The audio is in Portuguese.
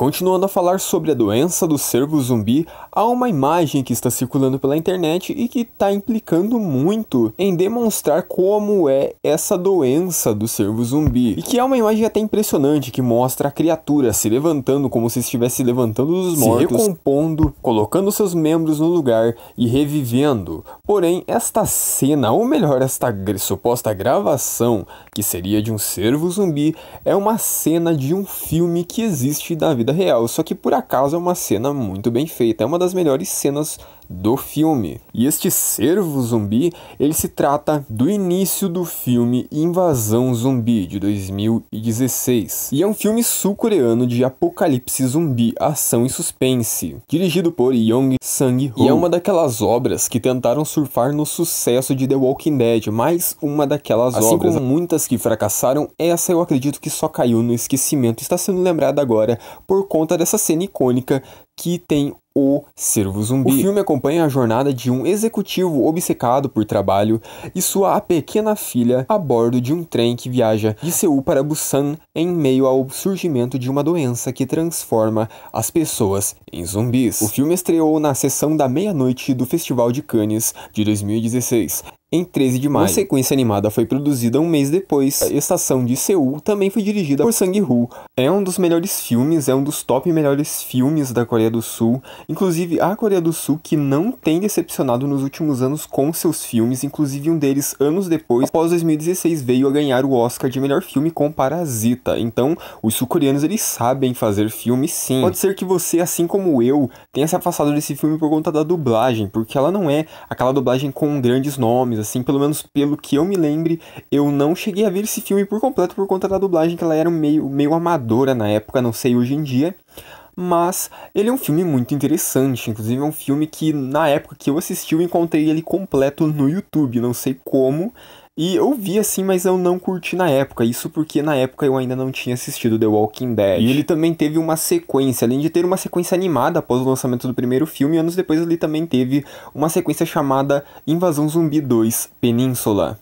Continuando a falar sobre a doença do cervo zumbi, há uma imagem que está circulando pela internet e que está implicando muito em demonstrar como é essa doença do cervo zumbi. E que é uma imagem até impressionante que mostra a criatura se levantando como se estivesse levantando dos mortos, se recompondo, colocando seus membros no lugar e revivendo. Porém, esta cena, ou melhor, esta suposta gravação, que seria de um cervo zumbi, é uma cena de um filme que existe da vida vida real, só que por acaso é uma cena muito bem feita, é uma das melhores cenas do filme. E este servo zumbi, ele se trata do início do filme Invasão Zumbi de 2016. E é um filme sul-coreano de apocalipse zumbi, ação e suspense, dirigido por Yong sangue e é uma daquelas obras que tentaram surfar no sucesso de The Walking Dead, mas uma daquelas assim obras. Como muitas que fracassaram, essa eu acredito que só caiu no esquecimento. Está sendo lembrada agora por conta dessa cena icônica que tem o Zumbi. O filme acompanha a jornada de um executivo obcecado por trabalho e sua pequena filha a bordo de um trem que viaja de Seul para Busan em meio ao surgimento de uma doença que transforma as pessoas em zumbis. O filme estreou na sessão da meia-noite do Festival de Cannes de 2016 em 13 de maio. Uma sequência animada foi produzida um mês depois. A Estação de Seul também foi dirigida por Sang Hoo. É um dos melhores filmes, é um dos top melhores filmes da Coreia do Sul. Inclusive, a Coreia do Sul que não tem decepcionado nos últimos anos com seus filmes, inclusive um deles anos depois, após 2016, veio a ganhar o Oscar de melhor filme com Parasita. Então, os sul-coreanos eles sabem fazer filme sim. Pode ser que você, assim como eu, tenha se afastado desse filme por conta da dublagem, porque ela não é aquela dublagem com grandes nomes assim, pelo menos pelo que eu me lembre, eu não cheguei a ver esse filme por completo por conta da dublagem, que ela era meio, meio amadora na época, não sei hoje em dia. Mas ele é um filme muito interessante, inclusive é um filme que na época que eu assisti eu encontrei ele completo no YouTube, não sei como, e eu vi assim, mas eu não curti na época. Isso porque na época eu ainda não tinha assistido The Walking Dead. E ele também teve uma sequência, além de ter uma sequência animada após o lançamento do primeiro filme, anos depois ele também teve uma sequência chamada Invasão Zumbi 2 Península.